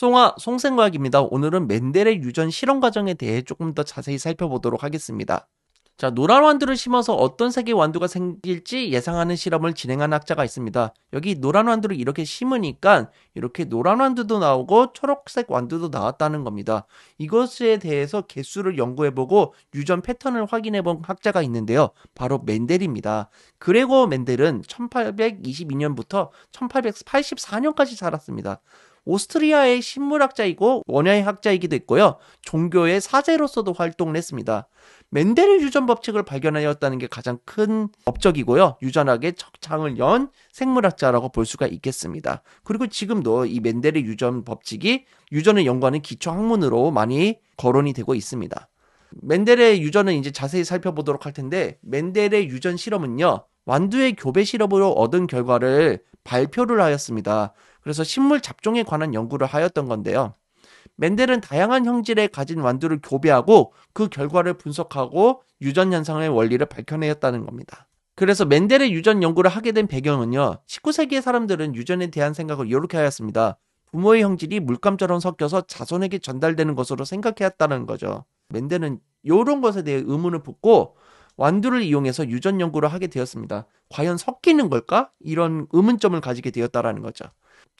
송아 송생과학입니다. 오늘은 맨델의 유전 실험 과정에 대해 조금 더 자세히 살펴보도록 하겠습니다. 자, 노란 완두를 심어서 어떤 색의 완두가 생길지 예상하는 실험을 진행한 학자가 있습니다. 여기 노란 완두를 이렇게 심으니까 이렇게 노란 완두도 나오고 초록색 완두도 나왔다는 겁니다. 이것에 대해서 개수를 연구해보고 유전 패턴을 확인해본 학자가 있는데요. 바로 맨델입니다. 그레고 맨델은 1822년부터 1884년까지 살았습니다. 오스트리아의 신물학자이고 원예 학자이기도 했고요. 종교의 사제로서도 활동을 했습니다. 맨델의 유전 법칙을 발견하였다는 게 가장 큰 업적이고요. 유전학의 척창을 연 생물학자라고 볼 수가 있겠습니다. 그리고 지금도 이 맨델의 유전 법칙이 유전을 연구하는 기초 학문으로 많이 거론이 되고 있습니다. 맨델의 유전은 이제 자세히 살펴보도록 할 텐데 맨델의 유전 실험은요. 완두의 교배 실험으로 얻은 결과를 발표를 하였습니다. 그래서 식물 잡종에 관한 연구를 하였던 건데요. 맨델은 다양한 형질에 가진 완두를 교배하고 그 결과를 분석하고 유전 현상의 원리를 밝혀내었다는 겁니다. 그래서 맨델의 유전 연구를 하게 된 배경은요. 19세기의 사람들은 유전에 대한 생각을 이렇게 하였습니다. 부모의 형질이 물감처럼 섞여서 자손에게 전달되는 것으로 생각해왔다는 거죠. 맨델은 이런 것에 대해 의문을 붙고 완두를 이용해서 유전 연구를 하게 되었습니다. 과연 섞이는 걸까? 이런 의문점을 가지게 되었다라는 거죠.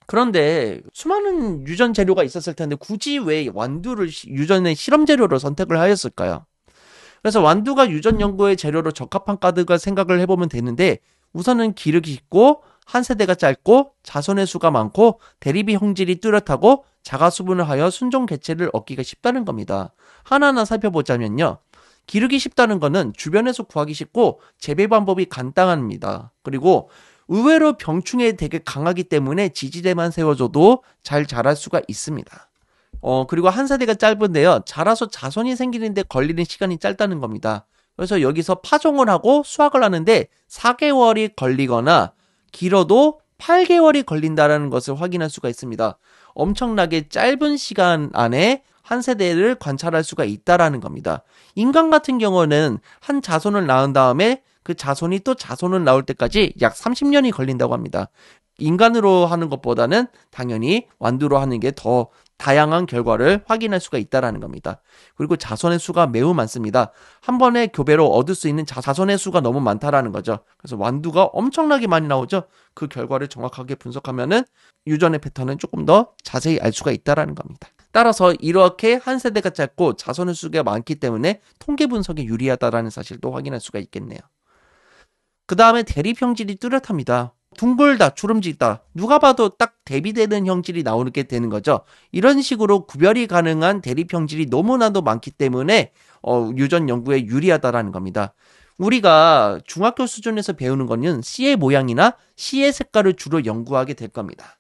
그런데 수많은 유전 재료가 있었을 텐데 굳이 왜 완두를 유전의 실험 재료로 선택을 하였을까요? 그래서 완두가 유전 연구의 재료로 적합한 카드가 생각을 해보면 되는데 우선은 기르기 쉽고 한 세대가 짧고 자손의 수가 많고 대립이 형질이 뚜렷하고 자가수분을 하여 순종 개체를 얻기가 쉽다는 겁니다. 하나하나 살펴보자면요. 기르기 쉽다는 것은 주변에서 구하기 쉽고 재배 방법이 간단합니다. 그리고 의외로 병충해 되게 강하기 때문에 지지대만 세워줘도 잘 자랄 수가 있습니다. 어, 그리고 한세대가 짧은데요. 자라서 자손이 생기는데 걸리는 시간이 짧다는 겁니다. 그래서 여기서 파종을 하고 수확을 하는데 4개월이 걸리거나 길어도 8개월이 걸린다라는 것을 확인할 수가 있습니다. 엄청나게 짧은 시간 안에 한 세대를 관찰할 수가 있다라는 겁니다. 인간 같은 경우는 한 자손을 낳은 다음에 그 자손이 또 자손을 낳을 때까지 약 30년이 걸린다고 합니다. 인간으로 하는 것보다는 당연히 완두로 하는 게 더 다양한 결과를 확인할 수가 있다라는 겁니다. 그리고 자손의 수가 매우 많습니다. 한 번에 교배로 얻을 수 있는 자손의 수가 너무 많다라는 거죠. 그래서 완두가 엄청나게 많이 나오죠. 그 결과를 정확하게 분석하면은 유전의 패턴은 조금 더 자세히 알 수가 있다라는 겁니다. 따라서 이렇게 한 세대가 짧고 자손의 수가 많기 때문에 통계 분석에 유리하다라는 사실도 확인할 수가 있겠네요. 그 다음에 대립 형질이 뚜렷합니다. 둥글다, 주름지다 누가 봐도 딱 대비되는 형질이 나오게 되는 거죠. 이런 식으로 구별이 가능한 대립 형질이 너무나도 많기 때문에 어, 유전 연구에 유리하다라는 겁니다. 우리가 중학교 수준에서 배우는 거는 씨의 모양이나 씨의 색깔을 주로 연구하게 될 겁니다.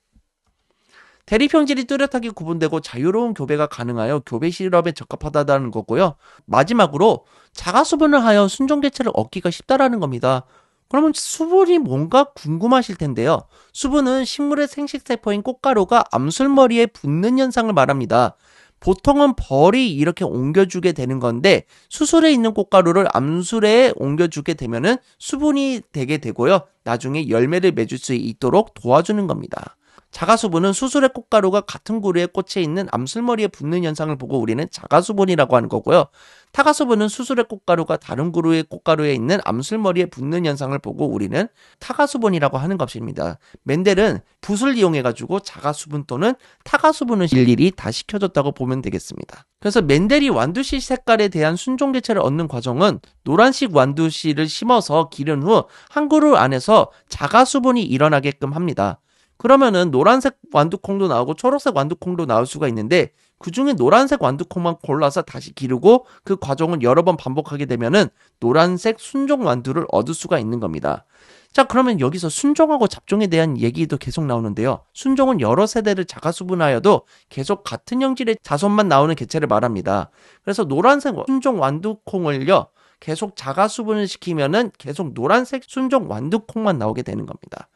대립 형질이 뚜렷하게 구분되고 자유로운 교배가 가능하여 교배 실험에 적합하다는 거고요. 마지막으로 자가수분을 하여 순종 개체를 얻기가 쉽다라는 겁니다. 그러면 수분이 뭔가 궁금하실 텐데요. 수분은 식물의 생식세포인 꽃가루가 암술머리에 붙는 현상을 말합니다. 보통은 벌이 이렇게 옮겨주게 되는 건데 수술에 있는 꽃가루를 암술에 옮겨주게 되면 수분이 되게 되고요. 나중에 열매를 맺을 수 있도록 도와주는 겁니다. 자가수분은 수술의 꽃가루가 같은 그루의 꽃에 있는 암술머리에 붙는 현상을 보고 우리는 자가수분이라고 하는 거고요. 타가수분은 수술의 꽃가루가 다른 그루의 꽃가루에 있는 암술머리에 붙는 현상을 보고 우리는 타가수분이라고 하는 것입니다. 맨델은 붓을 이용해가지고 자가수분 또는 타가수분을 일일이 다 시켜줬다고 보면 되겠습니다. 그래서 맨델이 완두씨 색깔에 대한 순종개체를 얻는 과정은 노란식 완두씨를 심어서 기른 후 한 그루 안에서 자가수분이 일어나게끔 합니다. 그러면은 노란색 완두콩도 나오고 초록색 완두콩도 나올 수가 있는데 그 중에 노란색 완두콩만 골라서 다시 기르고 그 과정을 여러 번 반복하게 되면은 노란색 순종 완두를 얻을 수가 있는 겁니다. 자, 그러면 여기서 순종하고 잡종에 대한 얘기도 계속 나오는데요. 순종은 여러 세대를 자가수분하여도 계속 같은 형질의 자손만 나오는 개체를 말합니다. 그래서 노란색 순종 완두콩을요, 계속 자가수분을 시키면은 계속 노란색 순종 완두콩만 나오게 되는 겁니다.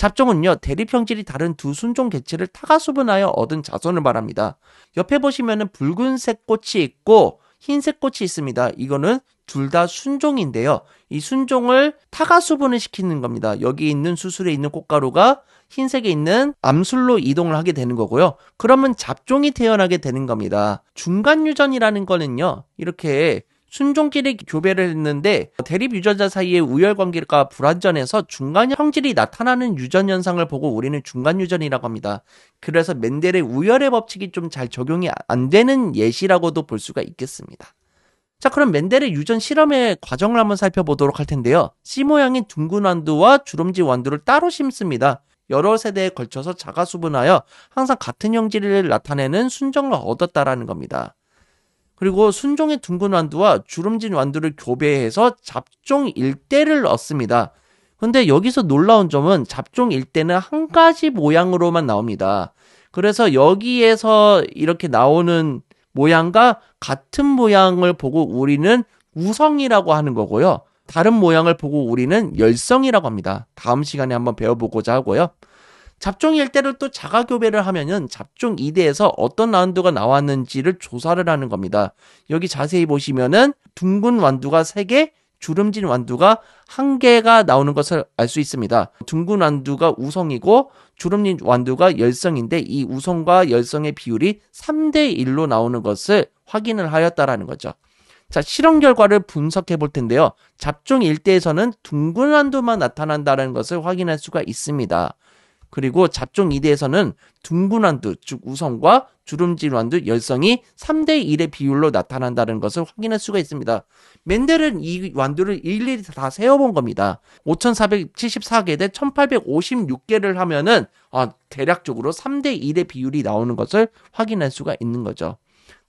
잡종은요 대립 형질이 다른 두 순종 개체를 타가수분하여 얻은 자손을 말합니다. 옆에 보시면은 붉은색 꽃이 있고 흰색 꽃이 있습니다. 이거는 둘 다 순종인데요. 이 순종을 타가수분을 시키는 겁니다. 여기 있는 수술에 있는 꽃가루가 흰색에 있는 암술로 이동을 하게 되는 거고요. 그러면 잡종이 태어나게 되는 겁니다. 중간 유전이라는 거는요. 이렇게 순종끼리 교배를 했는데 대립 유전자 사이의 우열 관계가 불완전해서 중간 형질이 나타나는 유전 현상을 보고 우리는 중간 유전이라고 합니다. 그래서 맨델의 우열의 법칙이 좀 잘 적용이 안 되는 예시라고도 볼 수가 있겠습니다. 자, 그럼 맨델의 유전 실험의 과정을 한번 살펴보도록 할 텐데요. C 모양인 둥근 완두와 주름지 완두를 따로 심습니다. 여러 세대에 걸쳐서 자가 수분하여 항상 같은 형질을 나타내는 순정을 얻었다라는 겁니다. 그리고 순종의 둥근 완두와 주름진 완두를 교배해서 잡종 일대를 얻습니다. 근데 여기서 놀라운 점은 잡종 일대는 한 가지 모양으로만 나옵니다. 그래서 여기에서 이렇게 나오는 모양과 같은 모양을 보고 우리는 우성이라고 하는 거고요. 다른 모양을 보고 우리는 열성이라고 합니다. 다음 시간에 한번 배워보고자 하고요. 잡종 1대를또 자가 교배를 하면은 잡종 2대에서 어떤 라운드가 나왔는지를 조사를 하는 겁니다. 여기 자세히 보시면은 둥근 완두가 3개 주름진 완두가 1 개가 나오는 것을 알 수 있습니다. 둥근 완두가 우성이고 주름진 완두가 열성인데 이 우성과 열성의 비율이 3대 1로 나오는 것을 확인을 하였다라는 거죠. 자, 실험 결과를 분석해 볼 텐데요. 잡종 1대에서는 둥근 완두만 나타난다는 것을 확인할 수가 있습니다. 그리고 잡종 2대에서는 둥근 완두, 즉 우성과 주름질 완두 열성이 3대 1의 비율로 나타난다는 것을 확인할 수가 있습니다. 맨델은 이 완두를 일일이 다 세어본 겁니다. 5,474개 대 1,856개를 하면은 아, 대략적으로 3대 1의 비율이 나오는 것을 확인할 수가 있는 거죠.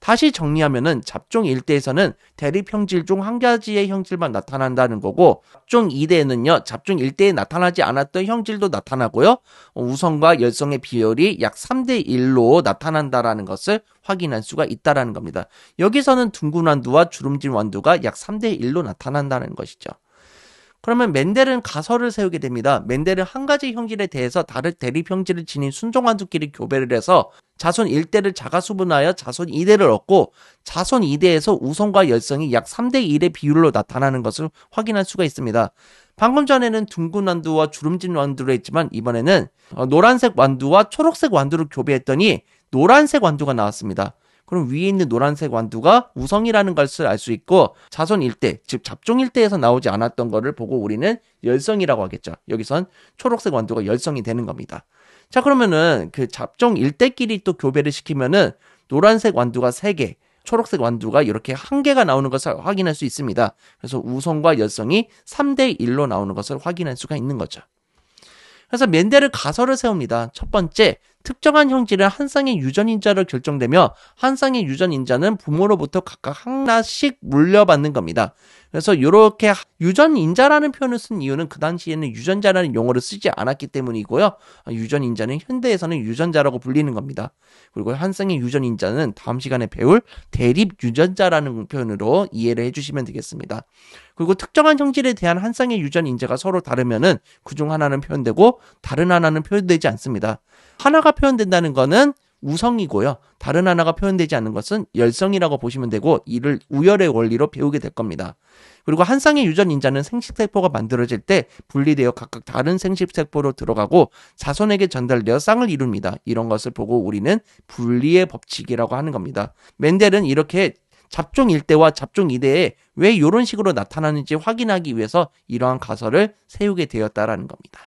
다시 정리하면은 잡종 1대에서는 대립 형질 중 한 가지의 형질만 나타난다는 거고 잡종 2대에는요 잡종 1대에 나타나지 않았던 형질도 나타나고요 우선과 열성의 비율이 약 3대 1로 나타난다라는 것을 확인할 수가 있다라는 겁니다. 여기서는 둥근 완두와 주름진 완두가 약 3대 1로 나타난다는 것이죠. 그러면 맨델은 가설을 세우게 됩니다. 맨델은 한 가지 형질에 대해서 다른 대립 형질을 지닌 순종환두끼리 교배를 해서 자손 1대를 자가수분하여 자손 2대를 얻고 자손 2대에서 우선과 열성이 약 3대 1의 비율로 나타나는 것을 확인할 수가 있습니다. 방금 전에는 둥근 완두와 주름진 완두를 했지만 이번에는 어, 노란색 완두와 초록색 완두를 교배했더니 노란색 완두가 나왔습니다. 그럼 위에 있는 노란색 완두가 우성이라는 것을 알 수 있고 자손 일대, 즉 잡종 일대에서 나오지 않았던 것을 보고 우리는 열성이라고 하겠죠. 여기선 초록색 완두가 열성이 되는 겁니다. 자, 그러면은 그 잡종 일대끼리 또 교배를 시키면은 노란색 완두가 3개, 초록색 완두가 이렇게 한 개가 나오는 것을 확인할 수 있습니다. 그래서 우성과 열성이 3대 1로 나오는 것을 확인할 수가 있는 거죠. 그래서 맨델은 가설을 세웁니다. 첫 번째, 특정한 형질은 한 쌍의 유전인자로 결정되며 한 쌍의 유전인자는 부모로부터 각각 하나씩 물려받는 겁니다. 그래서 이렇게 유전인자라는 표현을 쓴 이유는 그 당시에는 유전자라는 용어를 쓰지 않았기 때문이고요. 유전인자는 현대에서는 유전자라고 불리는 겁니다. 그리고 한생의 유전인자는 다음 시간에 배울 대립유전자라는 표현으로 이해를 해주시면 되겠습니다. 그리고 특정한 형질에 대한 한 쌍의 유전 인자가 서로 다르면은 그중 하나는 표현되고 다른 하나는 표현되지 않습니다. 하나가 표현된다는 거는 우성이고요. 다른 하나가 표현되지 않는 것은 열성이라고 보시면 되고 이를 우열의 원리로 배우게 될 겁니다. 그리고 한 쌍의 유전 인자는 생식세포가 만들어질 때 분리되어 각각 다른 생식세포로 들어가고 자손에게 전달되어 쌍을 이룹니다. 이런 것을 보고 우리는 분리의 법칙이라고 하는 겁니다. 맨델은 이렇게 잡종 1대와 잡종 2대에왜 이런 식으로 나타나는지 확인하기 위해서 이러한 가설을 세우게 되었다라는 겁니다.